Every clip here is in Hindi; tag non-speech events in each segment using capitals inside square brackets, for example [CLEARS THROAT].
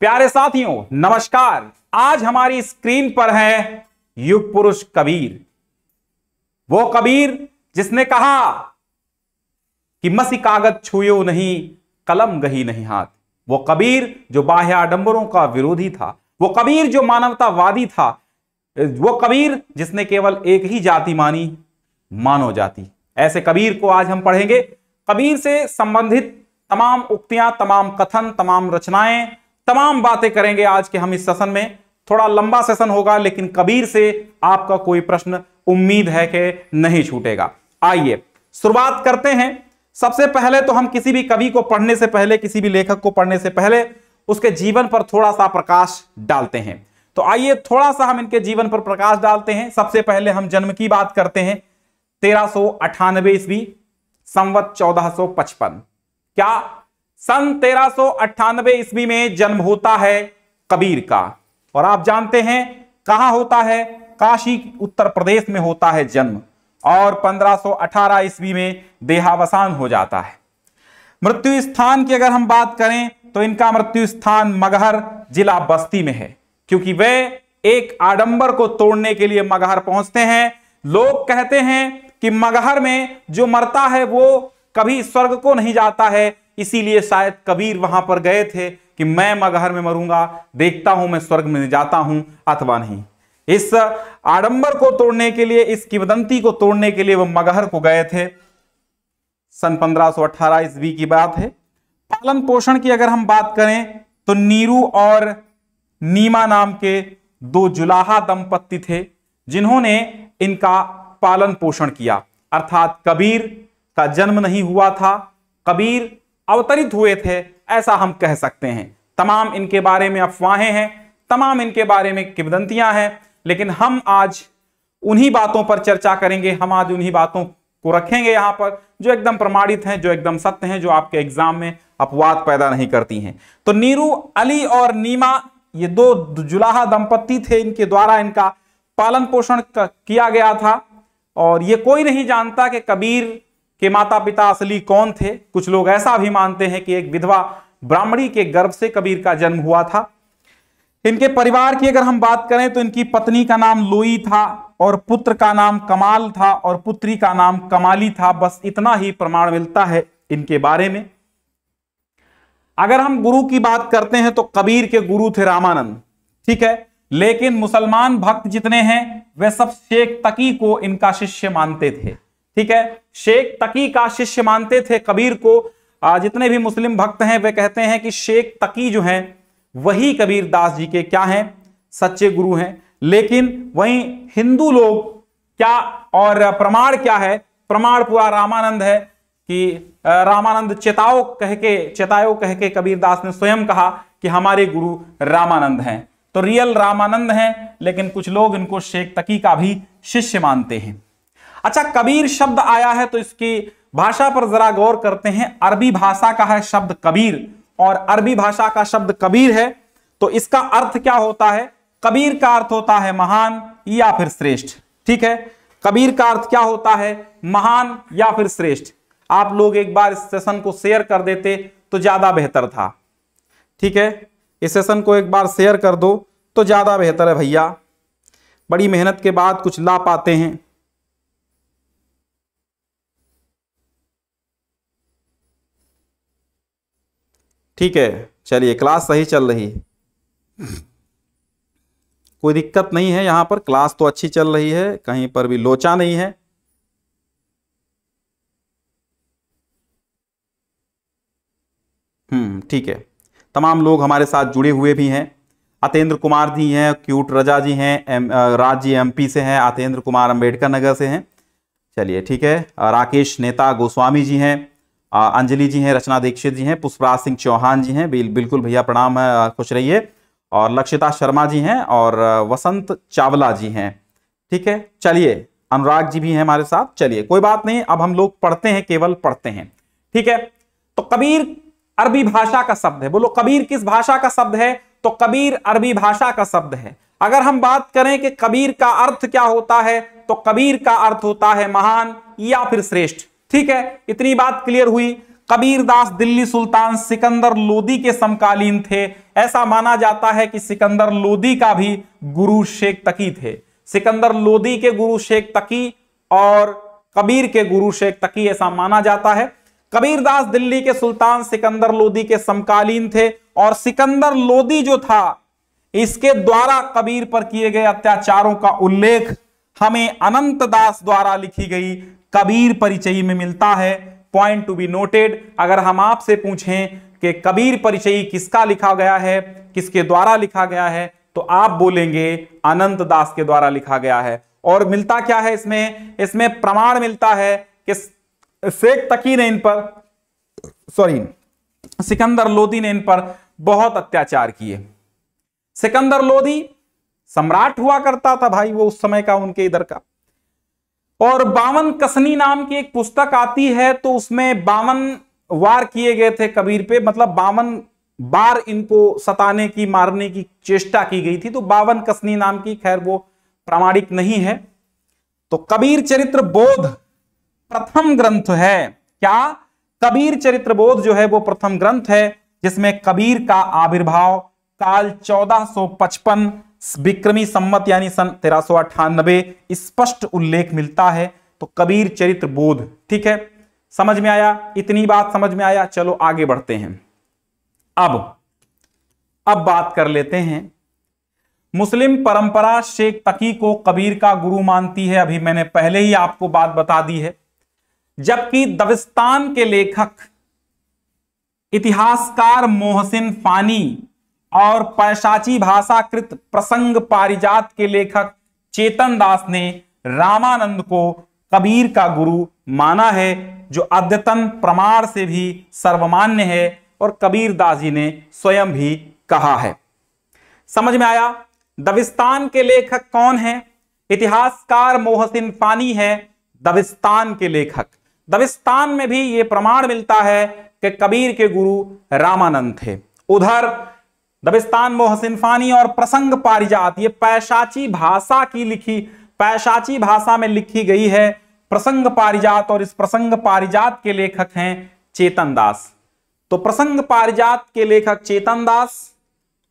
प्यारे साथियों नमस्कार आज हमारी स्क्रीन पर है युग पुरुष कबीर वो कबीर जिसने कहा कि मसी कागज छुयो नहीं कलम गही नहीं हाथ वो कबीर जो बाह्य आडंबरों का विरोधी था वो कबीर जो मानवतावादी था वो कबीर जिसने केवल एक ही जाति मानी मानव जाति ऐसे कबीर को आज हम पढ़ेंगे कबीर से संबंधित तमाम उक्तियां तमाम कथन तमाम रचनाएं तमाम बातें करेंगे आज के हम इस सेशन में थोड़ा लंबा सेशन होगा लेकिन कबीर से आपका कोई प्रश्न उम्मीद है कि नहीं छूटेगा आइए शुरुआत करते हैं सबसे पहले तो हम किसी भी कवि को पढ़ने से पहले किसी भी लेखक को पढ़ने से पहले उसके जीवन पर थोड़ा सा प्रकाश डालते हैं तो आइए थोड़ा सा हम इनके जीवन पर प्रकाश डालते हैं सबसे पहले हम जन्म की बात करते हैं तेरह सौ अठानवे ईस्वी संवत चौदह सौ पचपन क्या सन तेरह ईस्वी में जन्म होता है कबीर का और आप जानते हैं कहा होता है काशी उत्तर प्रदेश में होता है जन्म और 1518 ईस्वी में देहावसान हो जाता है मृत्यु स्थान की अगर हम बात करें तो इनका मृत्यु स्थान मगहर जिला बस्ती में है क्योंकि वे एक आडंबर को तोड़ने के लिए मगहर पहुंचते हैं लोग कहते हैं कि मगहर में जो मरता है वो कभी स्वर्ग को नहीं जाता है इसीलिए शायद कबीर वहां पर गए थे कि मैं मगहर में मरूंगा देखता हूं मैं स्वर्ग में जाता हूं अथवा नहीं इस आडंबर को तोड़ने के लिए इस किवदंती को तोड़ने के लिए वह मगहर को गए थे सन 1518 ईस्वी की बात है पालन पोषण की अगर हम बात करें तो नीरू और नीमा नाम के दो जुलाहा दंपत्ति थे जिन्होंने इनका पालन पोषण किया अर्थात कबीर का जन्म नहीं हुआ था कबीर अवतरित हुए थे ऐसा हम कह सकते हैं तमाम इनके बारे में अफवाहें हैं तमाम इनके बारे में किवदंतियां हैं लेकिन हम आज उन्हीं बातों पर चर्चा करेंगे हम आज उन्हीं बातों को रखेंगे यहां पर जो एकदम प्रमाणित हैं जो एकदम सत्य हैं जो आपके एग्जाम में अपवाद पैदा नहीं करती हैं तो नीरू अली और नीमा ये दो जुलाहा दंपत्ति थे इनके द्वारा इनका पालन पोषण किया गया था और ये कोई नहीं जानता कि कबीर के माता पिता असली कौन थे कुछ लोग ऐसा भी मानते हैं कि एक विधवा ब्राह्मणी के गर्भ से कबीर का जन्म हुआ था इनके परिवार की अगर हम बात करें तो इनकी पत्नी का नाम लोई था और पुत्र का नाम कमाल था और पुत्री का नाम कमाली था बस इतना ही प्रमाण मिलता है इनके बारे में अगर हम गुरु की बात करते हैं तो कबीर के गुरु थे रामानंद ठीक है लेकिन मुसलमान भक्त जितने हैं वे सब शेख तकी को इनका शिष्य मानते थे ठीक है शेख तकी का शिष्य मानते थे कबीर को जितने भी मुस्लिम भक्त हैं वे कहते हैं कि शेख तकी जो हैं वही कबीर दास जी के क्या हैं सच्चे गुरु हैं लेकिन वहीं हिंदू लोग क्या और प्रमाण क्या है प्रमाण पूरा रामानंद है कि रामानंद चेताओ कह के चेताओ कह के कबीर दास ने स्वयं कहा कि हमारे गुरु रामानंद हैं तो रियल रामानंद हैं लेकिन कुछ लोग इनको शेख तकी का भी शिष्य मानते हैं अच्छा कबीर शब्द आया है तो इसकी भाषा पर जरा गौर करते हैं अरबी भाषा का है शब्द कबीर और अरबी भाषा का शब्द कबीर है तो इसका अर्थ क्या होता है कबीर का अर्थ होता है महान या फिर श्रेष्ठ ठीक है कबीर का अर्थ क्या होता है महान या फिर श्रेष्ठ आप लोग एक बार इस सेशन को शेयर कर देते तो ज्यादा बेहतर था ठीक है इस सेशन को एक बार शेयर कर दो तो ज्यादा बेहतर है भैया बड़ी मेहनत के बाद कुछ ला पाते हैं ठीक है चलिए क्लास सही चल रही कोई दिक्कत नहीं है यहाँ पर क्लास तो अच्छी चल रही है कहीं पर भी लोचा नहीं है हम्म ठीक है तमाम लोग हमारे साथ जुड़े हुए भी हैं अतेंद्र कुमार जी हैं क्यूट रजा जी हैं एम राज जी एम से हैं अतेंद्र कुमार अम्बेडकर नगर से हैं चलिए ठीक है राकेश नेता गोस्वामी जी हैं अंजलि जी हैं रचना दीक्षित जी हैं पुष्पराज सिंह चौहान जी हैं बिल, बिल्कुल भैया प्रणाम खुश रहिए और लक्षिता शर्मा जी हैं और वसंत चावला जी हैं ठीक है चलिए अनुराग जी भी हैं हमारे साथ चलिए कोई बात नहीं अब हम लोग पढ़ते हैं केवल पढ़ते हैं ठीक है तो कबीर अरबी भाषा का शब्द है बोलो कबीर किस भाषा का शब्द है तो कबीर अरबी भाषा का शब्द है अगर हम बात करें कि कबीर का अर्थ क्या होता है तो कबीर का अर्थ होता है महान या फिर श्रेष्ठ ठीक है इतनी बात क्लियर हुई कबीर दास दिल्ली सुल्तान सिकंदर लोदी के समकालीन थे ऐसा माना जाता है कि सिकंदर लोदी का भी गुरु शेख तकी थे सिकंदर लोदी के गुरु शेख तकी और कबीर के गुरु शेख तकी ऐसा माना जाता है कबीर दास दिल्ली के सुल्तान सिकंदर लोदी के समकालीन थे और सिकंदर लोदी जो था इसके द्वारा कबीर पर किए गए अत्याचारों का उल्लेख हमें अनंत दास द्वारा लिखी गई कबीर परिचय में मिलता है पॉइंट टू बी नोटेड अगर हम आपसे पूछें कि कबीर परिचय किसका लिखा गया है किसके द्वारा लिखा गया है तो आप बोलेंगे अनंत दास के द्वारा लिखा गया है और मिलता क्या है इसमें इसमें प्रमाण मिलता है कि शेख तकी ने इन पर सॉरी सिकंदर लोधी ने इन पर बहुत अत्याचार किए सिकंदर लोधी सम्राट हुआ करता था भाई वो उस समय का उनके इधर का और बावन कसनी नाम की एक पुस्तक आती है तो उसमें बावन वार किए गए थे कबीर पे मतलब बावन बार इनको सताने की मारने की चेष्टा की गई थी तो बावन कसनी नाम की खैर वो प्रामाणिक नहीं है तो कबीर चरित्र बोध प्रथम ग्रंथ है क्या कबीर चरित्र बोध जो है वो प्रथम ग्रंथ है जिसमें कबीर का आविर्भाव काल 1455 विक्रमी सम्मत यानी सन तेरह स्पष्ट उल्लेख मिलता है तो कबीर चरित्र बोध ठीक है समझ में आया इतनी बात समझ में आया चलो आगे बढ़ते हैं अब अब बात कर लेते हैं मुस्लिम परंपरा शेख तकी को कबीर का गुरु मानती है अभी मैंने पहले ही आपको बात बता दी है जबकि दविस्तान के लेखक इतिहासकार मोहसिन फानी और पैशाची भाषाकृत प्रसंग पारिजात के लेखक चेतन दास ने रामानंद को कबीर का गुरु माना है जो अद्यतन प्रमाण से भी सर्वमान्य है और कबीर दास जी ने स्वयं भी कहा है समझ में आया दविस्तान के लेखक कौन है इतिहासकार मोहसिन फानी है दविस्तान के लेखक दविस्तान में भी यह प्रमाण मिलता है कि कबीर के गुरु रामानंद थे उधर दबिस्तान मोहसिन फानी और प्रसंग पारिजात ये पैशाची भाषा की लिखी पैशाची भाषा में लिखी गई है प्रसंग पारिजात और इस प्रसंग पारिजात के लेखक हैं चेतन दास तो प्रसंग पारिजात के लेखक चेतन दास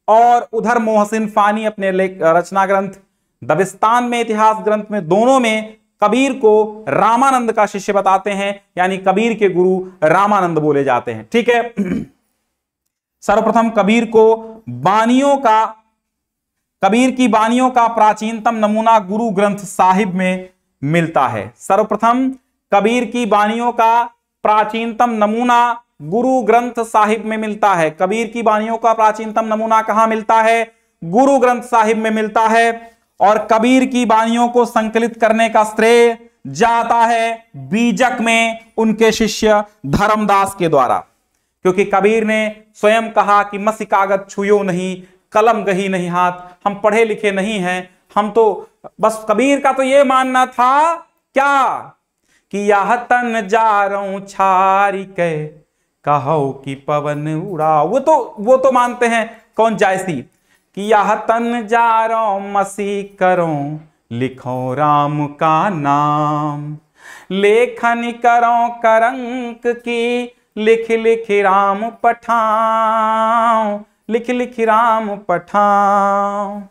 और उधर मोहसिन फानी अपने रचना ग्रंथ दबिस्तान में इतिहास ग्रंथ में दोनों में कबीर को रामानंद का शिष्य बताते हैं यानी कबीर के गुरु रामानंद बोले जाते हैं ठीक है [CLEARS THROAT] सर्वप्रथम कबीर को बानियों का कबीर की बानियों का प्राचीनतम नमूना गुरु ग्रंथ साहिब में मिलता है सर्वप्रथम कबीर की बानियों का प्राचीनतम नमूना गुरु ग्रंथ साहिब में मिलता है कबीर की बानियों का प्राचीनतम नमूना कहां मिलता है गुरु ग्रंथ साहिब में मिलता है और कबीर की बानियों को संकलित करने का श्रेय जाता है बीजक में उनके शिष्य धर्मदास के द्वारा क्योंकि कबीर ने स्वयं कहा कि मसी कागज छुयो नहीं कलम गही नहीं हाथ हम पढ़े लिखे नहीं हैं हम तो बस कबीर का तो ये मानना था क्या कि यह तन जा छारी के कहो कि पवन उड़ा वो तो वो तो मानते हैं कौन जायसी कि यह तन जा रो मसी करो लिखो राम का नाम लेखन करो करंक की लिख लिख राम पठाओ लिख लिख राम पठाओ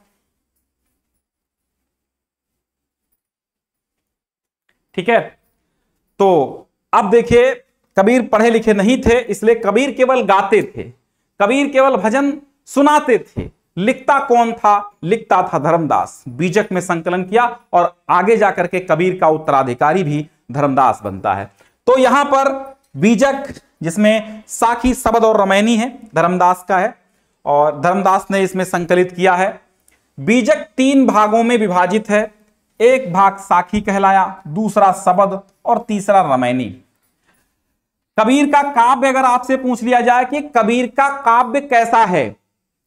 ठीक है तो अब देखिए कबीर पढ़े लिखे नहीं थे इसलिए कबीर केवल गाते थे कबीर केवल भजन सुनाते थे लिखता कौन था लिखता था धर्मदास बीजक में संकलन किया और आगे जाकर के कबीर का उत्तराधिकारी भी धर्मदास बनता है तो यहां पर बीजक जिसमें साखी शबद और रमैनी है धर्मदास का है और धर्मदास ने इसमें संकलित किया है बीजक तीन भागों में विभाजित है एक भाग साखी कहलाया दूसरा शबद और तीसरा रमैनी कबीर का काव्य अगर आपसे पूछ लिया जाए कि कबीर का काव्य कैसा है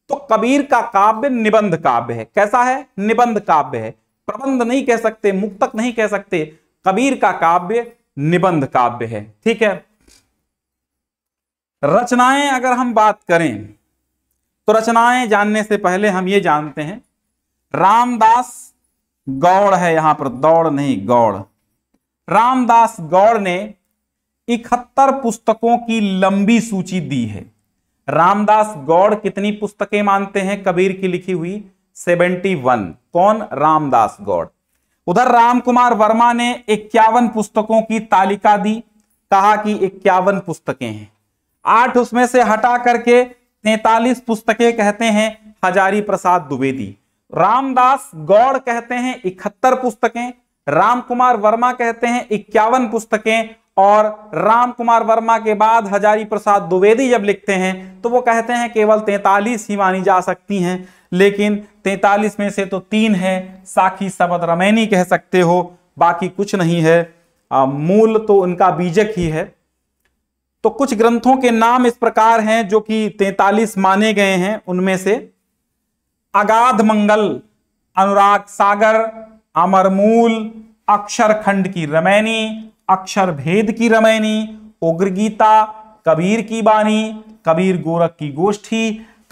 तो कबीर का काव्य निबंध काव्य है कैसा है निबंध काव्य है प्रबंध नहीं कह सकते मुक्तक नहीं कह सकते कबीर का काव्य निबंध काव्य है ठीक है रचनाएं अगर हम बात करें तो रचनाएं जानने से पहले हम ये जानते हैं रामदास गौड़ है यहां पर दौड़ नहीं गौड़ रामदास गौड़ ने इकहत्तर पुस्तकों की लंबी सूची दी है रामदास गौड़ कितनी पुस्तकें मानते हैं कबीर की लिखी हुई 71 कौन रामदास गौड़ उधर रामकुमार वर्मा ने इक्यावन पुस्तकों की तालिका दी कहा कि इक्यावन पुस्तकें हैं आठ उसमें से हटा करके तैतालीस पुस्तकें कहते हैं हजारी प्रसाद द्विवेदी रामदास गौड़ कहते हैं इकहत्तर पुस्तकें रामकुमार वर्मा कहते हैं इक्यावन पुस्तकें और रामकुमार वर्मा के बाद हजारी प्रसाद द्विवेदी जब लिखते हैं तो वो कहते हैं केवल तैतालीस ही मानी जा सकती हैं लेकिन तैतालीस में से तो तीन है साखी सबद रमैनी कह सकते हो बाकी कुछ नहीं है आ, मूल तो उनका बीजक ही है तो कुछ ग्रंथों के नाम इस प्रकार हैं जो कि तैतालीस माने गए हैं उनमें से अगाध मंगल अनुराग सागर अमरमूल अक्षरखंड की रमैनी अक्षर भेद की रमैनी उग्र गीता कबीर की बानी कबीर गोरख की गोष्ठी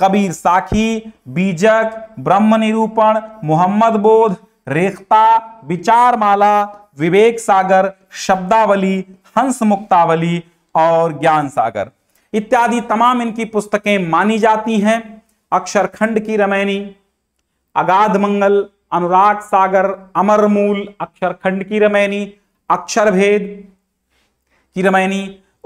कबीर साखी बीजक ब्रह्म निरूपण मोहम्मद बोध रेखता विचारमाला विवेक सागर शब्दावली हंस मुक्तावली और ज्ञान सागर इत्यादि तमाम इनकी पुस्तकें मानी जाती हैं अक्षरखंड की रमैनी अगाध मंगल अनुराग सागर अमर मूल अक्षरखंड की रमैनी अक्षर भेद की रमैनी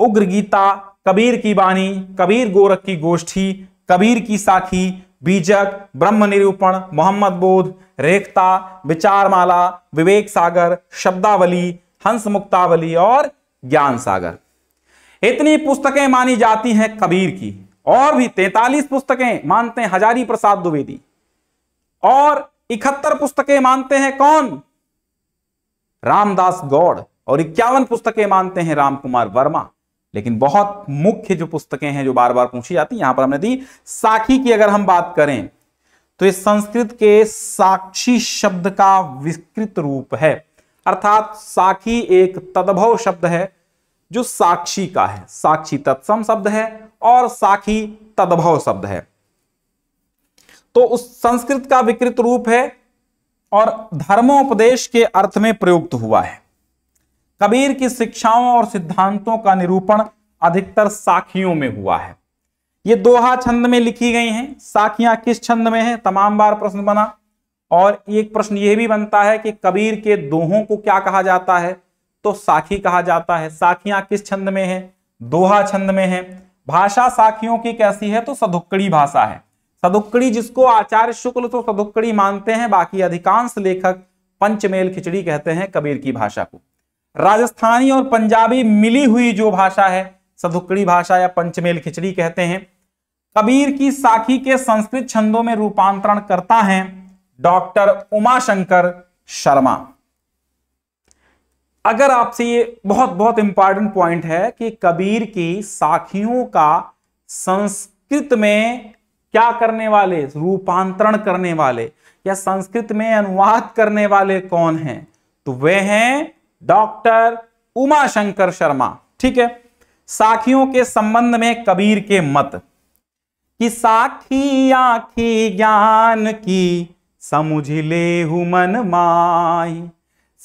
उग्र गीता कबीर की बानी कबीर गोरख की गोष्ठी कबीर की साखी बीजक ब्रह्म निरूपण मोहम्मद बोध रेखता विचारमाला विवेक सागर शब्दावली हंस मुक्तावली और ज्ञान सागर इतनी पुस्तकें मानी जाती हैं कबीर की और भी तैतालीस पुस्तकें मानते हैं हजारी प्रसाद द्विवेदी और इकहत्तर पुस्तकें मानते हैं कौन रामदास गौड़ और इक्यावन पुस्तकें मानते हैं रामकुमार वर्मा लेकिन बहुत मुख्य जो पुस्तकें हैं जो बार बार पूछी जाती यहां पर हमने दी साखी की अगर हम बात करें तो ये संस्कृत के साक्षी शब्द का विकृत रूप है अर्थात साखी एक तद्भव शब्द है जो साक्षी का है साक्षी तत्सम शब्द है और साखी तद्भव शब्द है तो उस संस्कृत का विकृत रूप है और धर्मोपदेश के अर्थ में प्रयुक्त हुआ है कबीर की शिक्षाओं और सिद्धांतों का निरूपण अधिकतर साखियों में हुआ है ये दोहा छंद में लिखी गई हैं साखियां किस छंद में है तमाम बार प्रश्न बना और एक प्रश्न यह भी बनता है कि कबीर के दोहों को क्या कहा जाता है तो साखी कहा जाता है साखियां किस छंद में है दोहा छंद में है भाषा साखियों की कैसी है तो सदुक्कड़ी भाषा है सदुक्कड़ी जिसको आचार्य शुक्ल तो सदुक्कड़ी मानते हैं बाकी अधिकांश लेखक पंचमेल खिचड़ी कहते हैं कबीर की भाषा को राजस्थानी और पंजाबी मिली हुई जो भाषा है सदुक्कड़ी भाषा या पंचमेल खिचड़ी कहते हैं कबीर की साखी के संस्कृत छंदों में रूपांतरण करता है डॉक्टर उमाशंकर शर्मा अगर आपसे ये बहुत बहुत इंपॉर्टेंट पॉइंट है कि कबीर की साखियों का संस्कृत में क्या करने वाले रूपांतरण करने वाले या संस्कृत में अनुवाद करने वाले कौन हैं तो वे हैं डॉक्टर उमाशंकर शर्मा ठीक है साखियों के संबंध में कबीर के मत कि साखी आखी ज्ञान की समुझ ले मन माई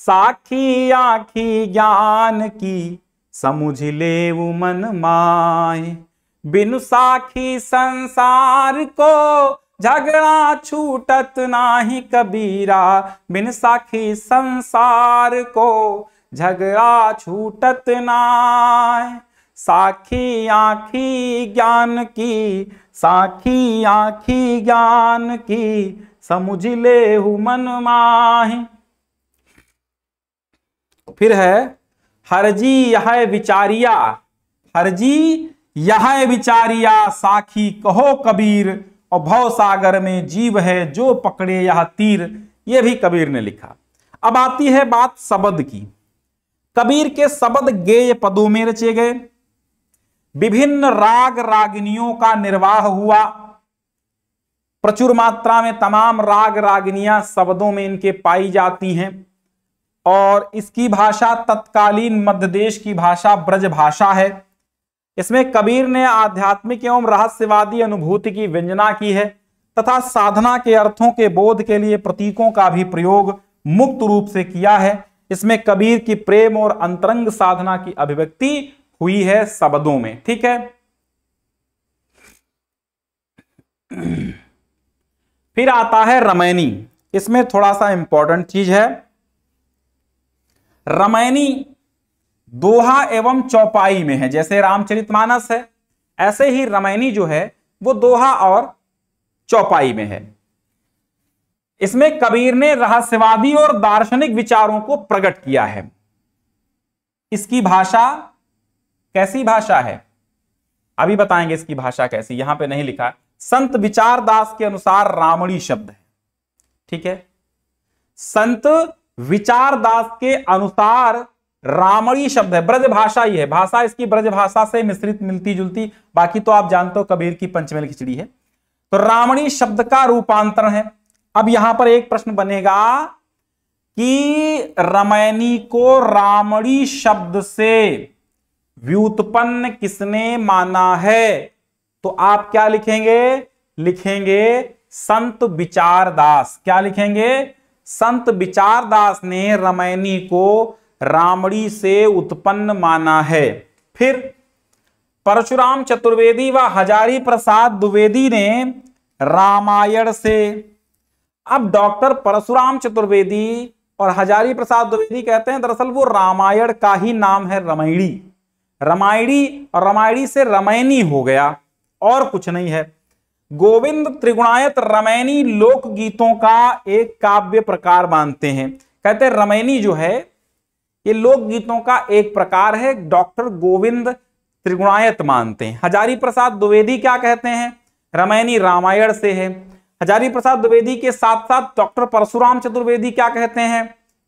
साखी आखी ज्ञान की समुझ ले मन माय बिनु साखी संसार को झगड़ा छूटत नाही कबीरा बिन साखी संसार को झगड़ा छूटत नाय साखी आखी ज्ञान की साखी आखी ज्ञान की समुझ ले मन माही फिर है हरजी यह विचारिया हरजी यह विचारिया साखी कहो कबीर और भव सागर में जीव है जो पकड़े यह तीर यह भी कबीर ने लिखा अब आती है बात शबद की कबीर के शबद गेय पदों में रचे गए विभिन्न राग रागिनियों का निर्वाह हुआ प्रचुर मात्रा में तमाम राग रागिनियां शब्दों में इनके पाई जाती हैं और इसकी भाषा तत्कालीन मध्य देश की भाषा ब्रज भाषा है इसमें कबीर ने आध्यात्मिक एवं रहस्यवादी अनुभूति की व्यंजना की है तथा साधना के अर्थों के बोध के लिए प्रतीकों का भी प्रयोग मुक्त रूप से किया है इसमें कबीर की प्रेम और अंतरंग साधना की अभिव्यक्ति हुई है शब्दों में ठीक है फिर आता है रमैनी इसमें थोड़ा सा इंपॉर्टेंट चीज है रामायणी दोहा एवं चौपाई में है जैसे रामचरितमानस है ऐसे ही रामायणी जो है वो दोहा और चौपाई में है इसमें कबीर ने रहस्यवादी और दार्शनिक विचारों को प्रकट किया है इसकी भाषा कैसी भाषा है अभी बताएंगे इसकी भाषा कैसी यहां पे नहीं लिखा संत विचारदास के अनुसार रामणी शब्द है ठीक है संत विचारदास के अनुसार रामणी शब्द है ब्रज भाषा ही है भाषा इसकी ब्रज भाषा से मिश्रित मिलती जुलती बाकी तो आप जानते हो कबीर की पंचमेल खिचड़ी है तो रामणी शब्द का रूपांतरण है अब यहां पर एक प्रश्न बनेगा कि रमैनी को रामणी शब्द से व्युत्पन्न किसने माना है तो आप क्या लिखेंगे लिखेंगे संत विचारदास क्या लिखेंगे संत विचारदास ने रमैनी को रामड़ी से उत्पन्न माना है फिर परशुराम चतुर्वेदी व हजारी प्रसाद द्विवेदी ने रामायण से अब डॉक्टर परशुराम चतुर्वेदी और हजारी प्रसाद द्विवेदी कहते हैं दरअसल वो रामायण का ही नाम है रमायणी रमायणी और रमायणी से रमायणी हो गया और कुछ नहीं है गोविंद त्रिगुणायत रमैनी लोक गीतों का एक काव्य प्रकार मानते हैं कहते हैं रमैनी जो है ये लोकगीतों का एक प्रकार है डॉक्टर गोविंद त्रिगुणायत मानते हैं हजारी प्रसाद द्विवेदी क्या कहते हैं रमैनी रामायण से है हजारी प्रसाद द्विवेदी के साथ साथ डॉक्टर परशुराम चतुर्वेदी क्या कहते हैं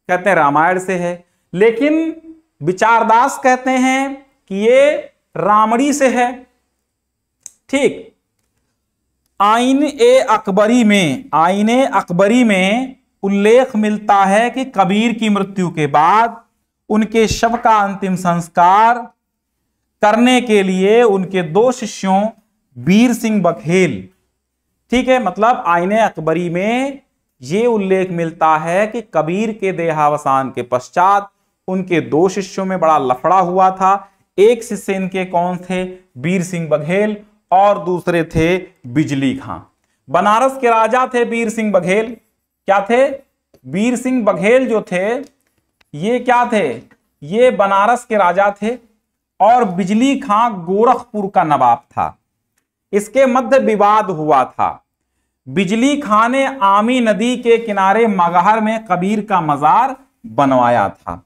कहते हैं रामायण से है लेकिन विचारदास कहते हैं कि ये रामड़ी से है ठीक आइन ए अकबरी में आइन अकबरी में उल्लेख मिलता है कि कबीर की मृत्यु के बाद उनके शव का अंतिम संस्कार करने के लिए उनके दो शिष्यों वीर सिंह बघेल ठीक है मतलब आइन अकबरी में ये उल्लेख मिलता है कि कबीर के देहावसान के पश्चात उनके दो शिष्यों में बड़ा लफड़ा हुआ था एक शिष्य इनके कौन थे वीर सिंह बघेल और दूसरे थे बिजली खां बनारस के राजा थे वीर सिंह बघेल क्या थे वीर सिंह बघेल जो थे ये क्या थे ये बनारस के राजा थे और बिजली खां गोरखपुर का नवाब था इसके मध्य विवाद हुआ था बिजली खां ने आमी नदी के किनारे मगहर में कबीर का मजार बनवाया था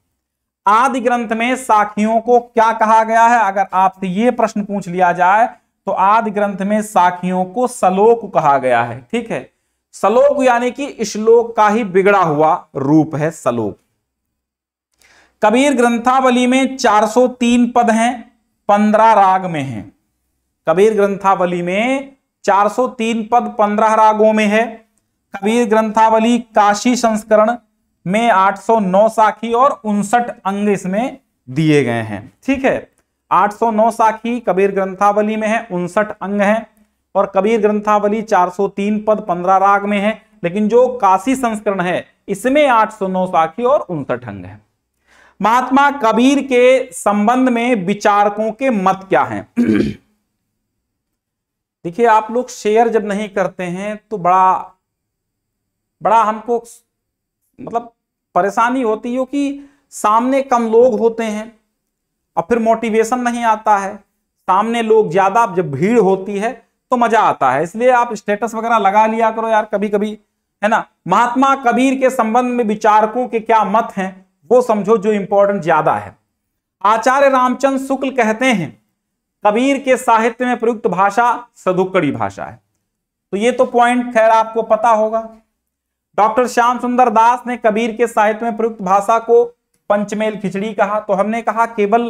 आदि ग्रंथ में साखियों को क्या कहा गया है अगर आपसे यह प्रश्न पूछ लिया जाए तो आदि ग्रंथ में साखियों को सलोक कहा गया है ठीक है सलोक यानी कि श्लोक का ही बिगड़ा हुआ रूप है सलोक कबीर ग्रंथावली में 403 पद हैं 15 राग में हैं कबीर ग्रंथावली में 403 पद 15 रागों में है कबीर ग्रंथावली काशी संस्करण में 809 साखी और उनसठ अंग इसमें दिए गए हैं ठीक है 809 साखी कबीर ग्रंथावली में है उनसठ अंग है और कबीर ग्रंथावली 403 पद 15 राग में है लेकिन जो काशी संस्करण है इसमें 809 साखी और उनसठ अंग है महात्मा कबीर के संबंध में विचारकों के मत क्या हैं [CLEARS THROAT] देखिए आप लोग शेयर जब नहीं करते हैं तो बड़ा बड़ा हमको मतलब परेशानी होती है हो कि सामने कम लोग होते हैं और फिर मोटिवेशन नहीं आता है सामने लोग ज्यादा जब भीड़ होती है तो मजा आता है इसलिए आप स्टेटस वगैरह लगा लिया करो यार कभी कभी है ना महात्मा कबीर के संबंध में विचारकों के क्या मत हैं वो समझो जो इंपॉर्टेंट ज्यादा है आचार्य रामचंद शुक्ल कहते हैं कबीर के साहित्य में प्रयुक्त भाषा सदुक्कड़ी भाषा है तो ये तो पॉइंट खैर आपको पता होगा डॉक्टर श्याम सुंदर दास ने कबीर के साहित्य में प्रयुक्त भाषा को पंचमेल खिचड़ी कहा तो हमने कहा केवल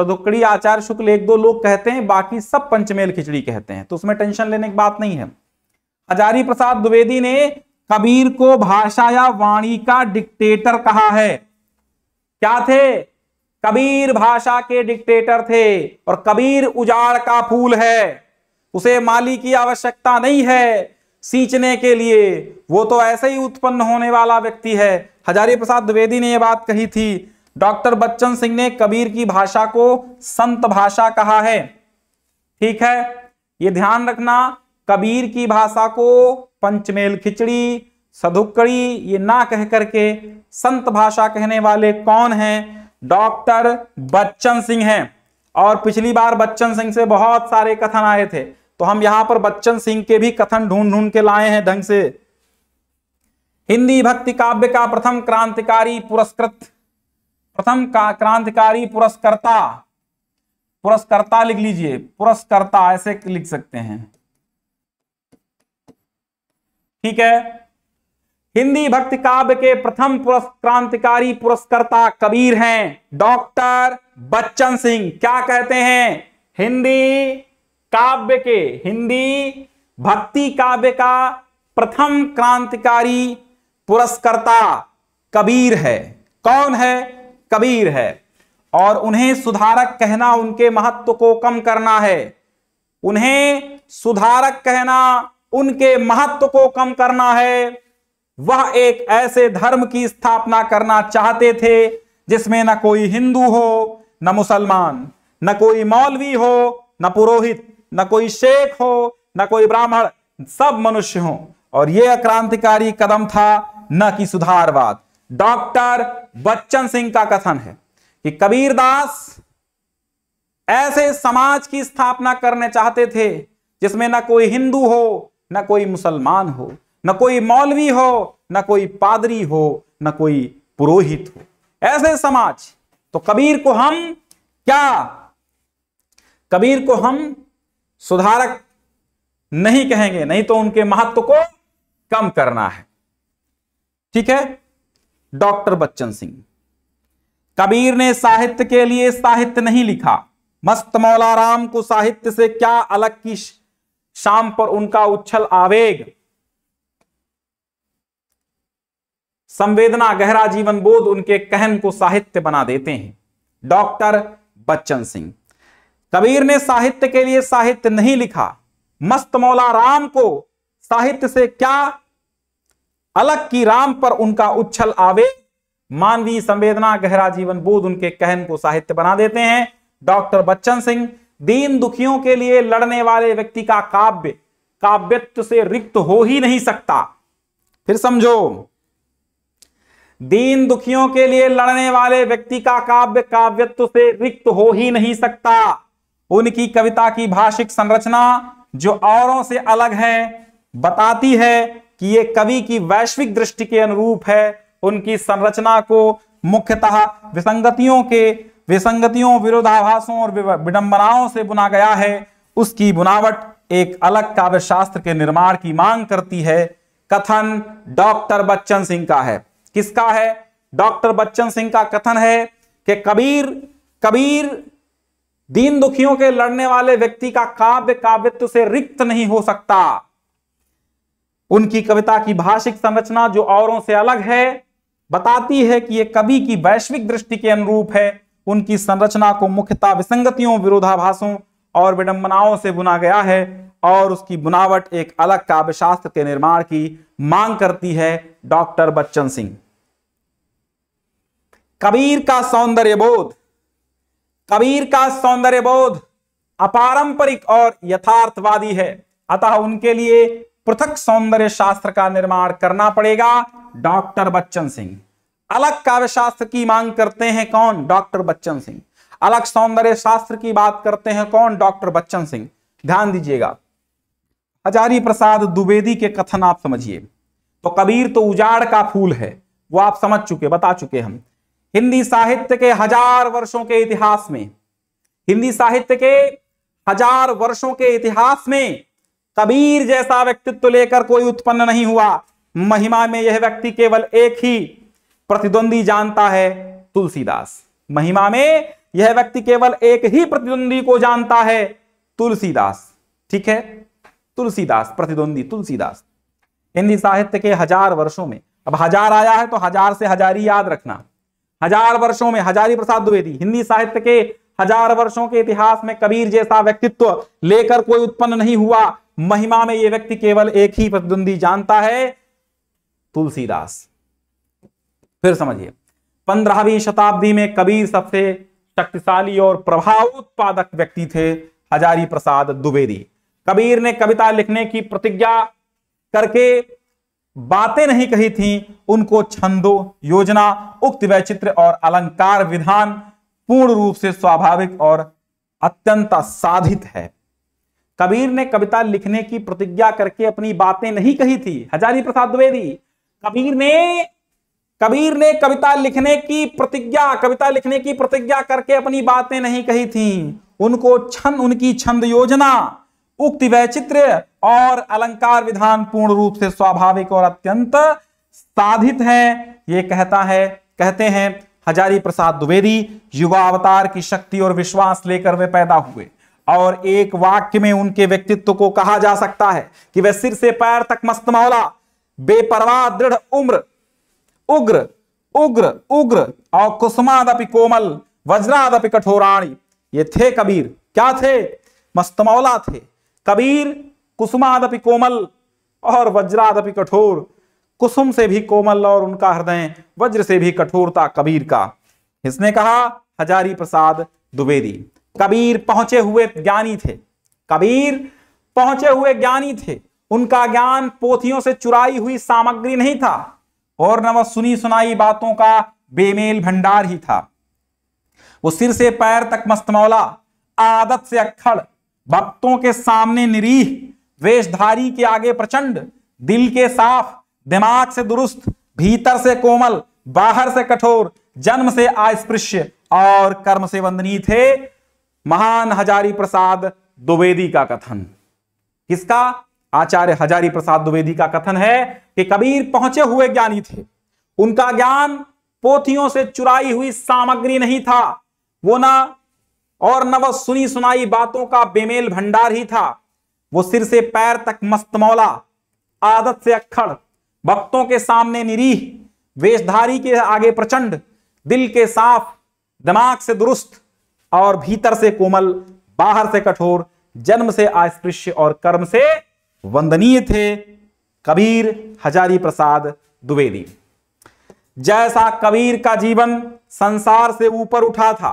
तदुकड़ी आचार्य शुक्ल एक दो लोग कहते हैं बाकी सब पंचमेल खिचड़ी कहते हैं तो उसमें टेंशन लेने की बात नहीं है हजारी प्रसाद द्विवेदी ने कबीर को भाषा या वाणी का डिक्टेटर कहा है क्या थे कबीर भाषा के डिक्टेटर थे और कबीर उजाड़ का फूल है उसे माली की आवश्यकता नहीं है सींचने के लिए वो तो ऐसे ही उत्पन्न होने वाला व्यक्ति है हजारी प्रसाद द्विवेदी ने यह बात कही थी डॉक्टर बच्चन सिंह ने कबीर की भाषा को संत भाषा कहा है ठीक है ये ध्यान रखना कबीर की भाषा को पंचमेल खिचड़ी सधुक्कड़ी ये ना कह करके संत भाषा कहने वाले कौन हैं डॉक्टर बच्चन सिंह हैं और पिछली बार बच्चन सिंह से बहुत सारे कथन आए थे तो हम यहां पर बच्चन सिंह के भी कथन ढूंढ ढूंढ के लाए हैं ढंग से हिंदी भक्ति काव्य का प्रथम क्रांतिकारी पुरस्कृत प्रथम का क्रांतिकारी पुरस्कर्ता पुरस्कर्ता लिख लीजिए पुरस्कर्ता ऐसे लिख सकते हैं ठीक है हिंदी भक्ति काव्य के प्रथम पुरस् क्रांतिकारी पुरस्कर्ता कबीर हैं डॉक्टर बच्चन सिंह क्या कहते हैं हिंदी काव्य के हिंदी भक्ति काव्य का प्रथम क्रांतिकारी पुरस्कर्ता कबीर है कौन है कबीर है और उन्हें सुधारक कहना उनके महत्व को कम करना है उन्हें सुधारक कहना उनके महत्व को कम करना है वह एक ऐसे धर्म की स्थापना करना चाहते थे जिसमें न कोई हिंदू हो न मुसलमान न कोई मौलवी हो न पुरोहित न कोई शेख हो न कोई ब्राह्मण सब मनुष्य हो और यह क्रांतिकारी कदम था न कि सुधारवाद डॉक्टर बच्चन सिंह का कथन है कि कबीरदास ऐसे समाज की स्थापना करने चाहते थे जिसमें ना कोई हिंदू हो ना कोई मुसलमान हो ना कोई मौलवी हो ना कोई पादरी हो ना कोई पुरोहित हो ऐसे समाज तो कबीर को हम क्या कबीर को हम सुधारक नहीं कहेंगे नहीं तो उनके महत्व को कम करना है ठीक है डॉक्टर बच्चन सिंह कबीर ने साहित्य के लिए साहित्य नहीं लिखा मस्त मौलाराम को साहित्य से क्या अलग की शाम पर उनका उच्छल आवेग संवेदना गहरा जीवन बोध उनके कहन को साहित्य बना देते हैं डॉक्टर बच्चन सिंह कबीर ने साहित्य के लिए साहित्य नहीं लिखा मस्त मौला राम को साहित्य से क्या अलग की राम पर उनका उच्छल आवेग मानवीय संवेदना गहरा जीवन बोध उनके कहन को साहित्य बना देते हैं डॉक्टर बच्चन सिंह दीन दुखियों के लिए लड़ने वाले व्यक्ति का काव्य काव्यत्व से रिक्त हो ही नहीं सकता फिर समझो दीन दुखियों के लिए लड़ने वाले व्यक्ति का काव्य काव्यत्व से रिक्त हो ही नहीं सकता उनकी कविता की भाषिक संरचना जो औरों से अलग है बताती है कि ये कवि की वैश्विक दृष्टि के अनुरूप है उनकी संरचना को मुख्यतः विसंगतियों के विसंगतियों विरोधाभासों और विडंबनाओं से बुना गया है उसकी बुनावट एक अलग काव्य शास्त्र के निर्माण की मांग करती है कथन डॉक्टर बच्चन सिंह का है किसका है डॉक्टर बच्चन सिंह का कथन है कि कबीर कबीर दीन दुखियों के लड़ने वाले व्यक्ति का काव्य काव्यत्व से रिक्त नहीं हो सकता उनकी कविता की भाषिक संरचना जो औरों से अलग है बताती है कि ये कवि की वैश्विक दृष्टि के अनुरूप है उनकी संरचना को मुख्यतः विसंगतियों विरोधाभासों और विडंबनाओं से बुना गया है और उसकी बुनावट एक अलग काव्यशास्त्र के निर्माण की मांग करती है डॉक्टर बच्चन सिंह कबीर का सौंदर्य बोध कबीर का सौंदर्य बोध अपारंपरिक और यथार्थवादी है अतः उनके लिए पृथक सौंदर्य शास्त्र का निर्माण करना पड़ेगा डॉक्टर बच्चन सिंह अलग काव्य शास्त्र की मांग करते हैं कौन डॉक्टर बच्चन सिंह अलग सौंदर्य शास्त्र की बात करते हैं कौन डॉक्टर बच्चन सिंह ध्यान दीजिएगा हजारी प्रसाद द्विवेदी के कथन आप समझिए तो कबीर तो उजाड़ का फूल है वो आप समझ चुके बता चुके हम हिंदी साहित्य के हजार वर्षों के इतिहास में हिंदी साहित्य के हजार वर्षों के इतिहास में कबीर जैसा व्यक्तित्व लेकर कोई उत्पन्न नहीं हुआ महिमा में यह व्यक्ति केवल एक ही प्रतिद्वंदी जानता है तुलसीदास महिमा में यह व्यक्ति केवल एक ही प्रतिद्वंदी को जानता है तुलसीदास ठीक है तुलसीदास प्रतिद्वंदी तुलसीदास हिंदी साहित्य के हजार वर्षों में अब हजार आया है तो हजार से हजारी याद रखना हजार वर्षों में हजारी प्रसाद द्विवेदी हिंदी साहित्य के हजार वर्षों के इतिहास में कबीर जैसा व्यक्तित्व लेकर कोई उत्पन्न नहीं हुआ महिमा में यह व्यक्ति केवल एक ही प्रतिद्वंदी जानता है तुलसीदास फिर समझिए पंद्रहवीं शताब्दी में कबीर सबसे शक्तिशाली और प्रभाव उत्पादक व्यक्ति थे हजारी प्रसाद द्विवेदी कबीर ने कविता लिखने की प्रतिज्ञा करके बातें नहीं कही थी उनको छंदो योजना उक्त वैचित्र और अलंकार विधान पूर्ण रूप से स्वाभाविक और अत्यंत साधित है कबीर ने कविता लिखने की प्रतिज्ञा करके अपनी बातें नहीं कही थी हजारी प्रसाद द्विवेदी कबीर ने कबीर ने कविता लिखने की प्रतिज्ञा कविता लिखने की प्रतिज्ञा करके अपनी बातें नहीं कही थी उनको छंद उनकी छंद योजना उक्ति वैचित्र और अलंकार विधान पूर्ण रूप से स्वाभाविक और अत्यंत साधित है ये कहता है कहते हैं हजारी प्रसाद द्विवेदी युवा अवतार की शक्ति और विश्वास लेकर वे पैदा हुए और एक वाक्य में उनके व्यक्तित्व को कहा जा सकता है कि वह सिर से पैर तक मस्त मौला बेपरवाह दृढ़ उम्र उग्र उग्र उग्र और कुसुमादपि कोमल वज्रादपि कठोराणी ये थे कबीर क्या थे मस्तमौला थे कबीर कुसुमादपि कोमल और वज्रादपि कठोर कुसुम से भी कोमल और उनका हृदय वज्र से भी कठोरता कबीर का इसने कहा हजारी प्रसाद द्विवेदी कबीर पहुंचे हुए ज्ञानी थे कबीर पहुंचे हुए ज्ञानी थे उनका ज्ञान पोथियों से चुराई हुई सामग्री नहीं था और न वह सुनी सुनाई बातों का बेमेल भंडार ही था वो सिर से पैर तक मस्तमौला आदत से अखड़ भक्तों के सामने निरीह वेशधारी के आगे प्रचंड दिल के साफ दिमाग से दुरुस्त भीतर से कोमल बाहर से कठोर जन्म से अस्पृश्य और कर्म से वंदनीय थे महान हजारी प्रसाद द्विवेदी का कथन किसका आचार्य हजारी प्रसाद द्विवेदी का कथन है कि कबीर पहुंचे हुए ज्ञानी थे उनका ज्ञान पोथियों से चुराई हुई सामग्री नहीं था वो ना और न वह सुनी सुनाई बातों का बेमेल भंडार ही था वो सिर से पैर तक मस्तमौला आदत से अक्खड़ भक्तों के सामने निरीह वेशधारी के आगे प्रचंड दिल के साफ दिमाग से दुरुस्त और भीतर से कोमल बाहर से कठोर जन्म से अस्पृश्य और कर्म से वंदनीय थे कबीर हजारी प्रसाद द्विवेदी जैसा कबीर का जीवन संसार से ऊपर उठा था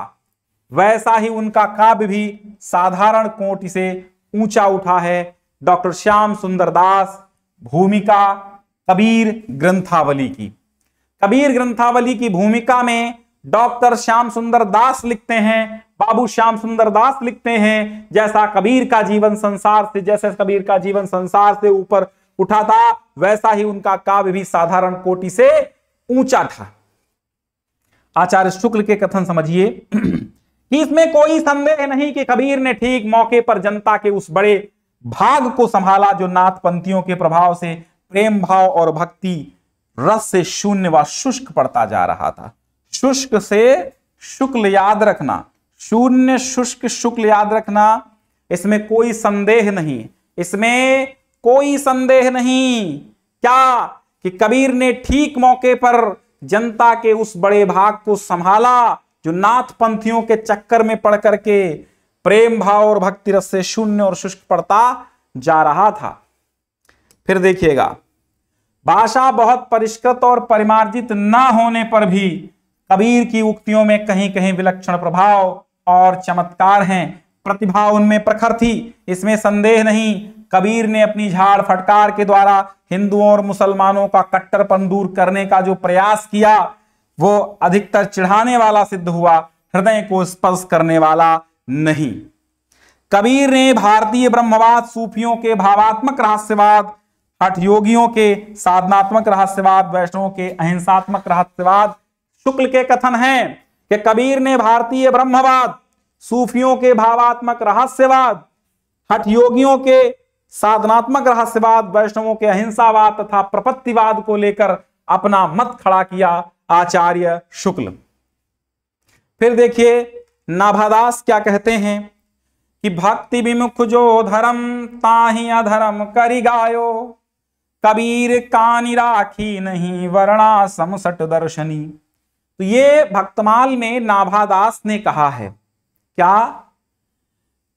वैसा ही उनका काव्य भी साधारण कोटि से ऊंचा उठा है डॉक्टर श्याम सुंदर दास भूमिका कबीर ग्रंथावली की कबीर ग्रंथावली की भूमिका में डॉक्टर श्याम सुंदर दास लिखते हैं बाबू श्याम सुंदर दास लिखते हैं जैसा कबीर का जीवन संसार से जैसे कबीर का जीवन संसार से ऊपर उठा था वैसा ही उनका काव्य भी साधारण कोटि से ऊंचा था आचार्य शुक्ल के कथन समझिए कि इसमें कोई संदेह नहीं कि कबीर ने ठीक मौके पर जनता के उस बड़े भाग को संभाला जो नाथपंथियों के प्रभाव से प्रेम भाव और भक्ति रस से शून्य व शुष्क पड़ता जा रहा था शुष्क से शुक्ल याद रखना शून्य शुष्क शुक्ल याद रखना इसमें कोई संदेह नहीं इसमें कोई संदेह नहीं क्या कि कबीर ने ठीक मौके पर जनता के उस बड़े भाग को संभाला जो नाथ पंथियों के चक्कर में पड़ करके प्रेम भाव और भक्ति रस से शून्य और शुष्क पड़ता जा रहा था फिर देखिएगा भाषा बहुत परिष्कृत और परिमार्जित न होने पर भी कबीर की उक्तियों में कहीं कहीं विलक्षण प्रभाव और चमत्कार हैं प्रतिभा उनमें प्रखर थी इसमें संदेह नहीं कबीर ने अपनी झाड़ फटकार के द्वारा हिंदुओं और मुसलमानों का कट्टरपन दूर करने का जो प्रयास किया वो अधिकतर चिढ़ाने वाला सिद्ध हुआ हृदय को स्पर्श करने वाला नहीं कबीर ने भारतीय ब्रह्मवाद सूफियों के भावात्मक रहस्यवाद हठ योगियों के साधनात्मक रहस्यवाद वैष्णवों के अहिंसात्मक रहस्यवाद शुक्ल के कथन हैं कि कबीर ने भारतीय ब्रह्मवाद सूफियों के भावात्मक रहस्यवाद हठ योगियों के साधनात्मक रहस्यवाद वैष्णवों के अहिंसावाद तथा प्रपत्तिवाद को लेकर अपना मत खड़ा किया आचार्य शुक्ल फिर देखिए नाभादास क्या कहते हैं कि भक्ति विमुख जो धर्म ताही अधर्म करी गायो कबीर कानी राखी नहीं वर्णा समसट दर्शनी तो ये भक्तमाल में नाभादास ने कहा है क्या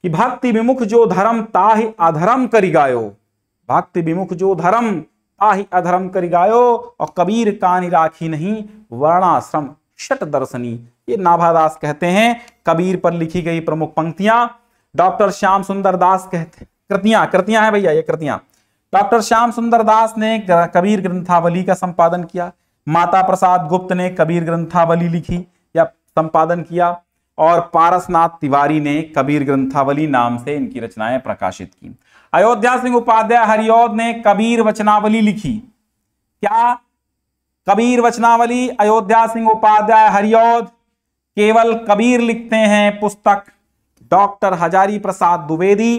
कि भक्ति विमुख जो धर्म ताहि अधर्म करी गायो भक्ति विमुख जो धर्म ताहि अधर्म करी गायो और कबीर कानी राखी नहीं वर्णाश्रम शट दर्शनी ये नाभादास कहते हैं कबीर पर लिखी गई प्रमुख पंक्तियां डॉक्टर श्याम सुंदर दास कहते कृतियां कृतियां हैं भैया ये कृतियां डॉक्टर श्याम सुंदर दास ने कबीर ग्रंथावली का संपादन किया माता प्रसाद गुप्त ने कबीर ग्रंथावली लिखी या संपादन किया और पारसनाथ तिवारी ने कबीर ग्रंथावली नाम से इनकी रचनाएं प्रकाशित की अयोध्या सिंह उपाध्याय हरिओद ने कबीर वचनावली लिखी क्या कबीर वचनावली अयोध्या सिंह उपाध्याय हरिओद केवल कबीर लिखते हैं पुस्तक डॉक्टर हजारी प्रसाद द्विवेदी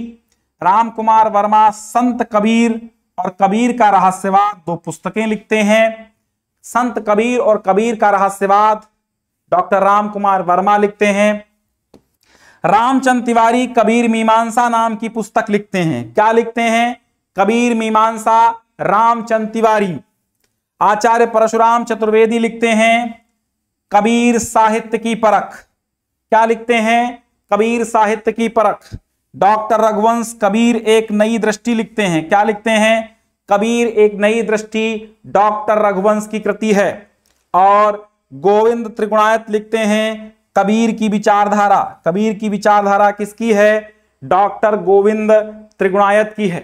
रामकुमार वर्मा संत कबीर और कबीर का रहस्यवाद दो पुस्तकें लिखते हैं संत कबीर और कबीर का रहस्यवाद डॉक्टर राम कुमार वर्मा लिखते हैं रामचंद तिवारी कबीर मीमांसा नाम की पुस्तक लिखते हैं क्या लिखते हैं कबीर मीमांसा रामचंद तिवारी आचार्य परशुराम चतुर्वेदी लिखते हैं कबीर साहित्य की परख क्या लिखते हैं कबीर साहित्य की परख डॉक्टर रघुवंश कबीर एक नई दृष्टि लिखते हैं क्या लिखते हैं कबीर एक नई दृष्टि डॉक्टर रघुवंश की कृति है और गोविंद त्रिगुणायत लिखते हैं कबीर की विचारधारा कबीर की विचारधारा किसकी है डॉक्टर गोविंद त्रिगुणायत की है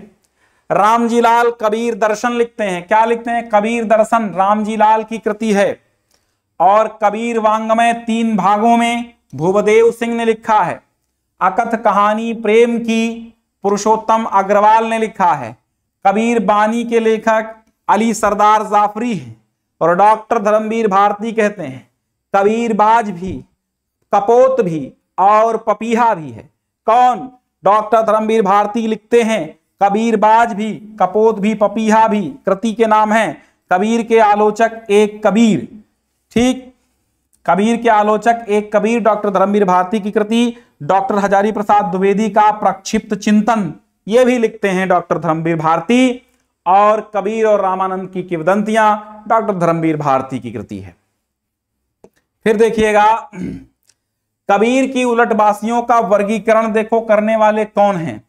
रामजीलाल कबीर दर्शन लिखते हैं क्या लिखते हैं कबीर दर्शन रामजीलाल की कृति है और कबीर वांगमय तीन भागों में भूवदेव सिंह ने लिखा है अकथ कहानी प्रेम की पुरुषोत्तम अग्रवाल ने लिखा है कबीर बानी के लेखक अली सरदार जाफरी हैं और डॉक्टर धर्मवीर भारती कहते हैं कबीरबाज भी कपोत भी और पपीहा भी है कौन डॉक्टर धर्मवीर भारती लिखते हैं कबीरबाज भी कपोत भी पपीहा भी कृति के नाम है कबीर के आलोचक एक कबीर ठीक कबीर के आलोचक एक कबीर डॉक्टर धर्मवीर भारती की कृति डॉक्टर हजारी प्रसाद द्विवेदी का प्रक्षिप्त चिंतन ये भी लिखते हैं डॉक्टर धर्मवीर भारती और कबीर और रामानंद की किवदंतियां डॉक्टर धर्मवीर भारती की कृति है फिर देखिएगा कबीर की उलटवासियों का वर्गीकरण देखो करने वाले कौन हैं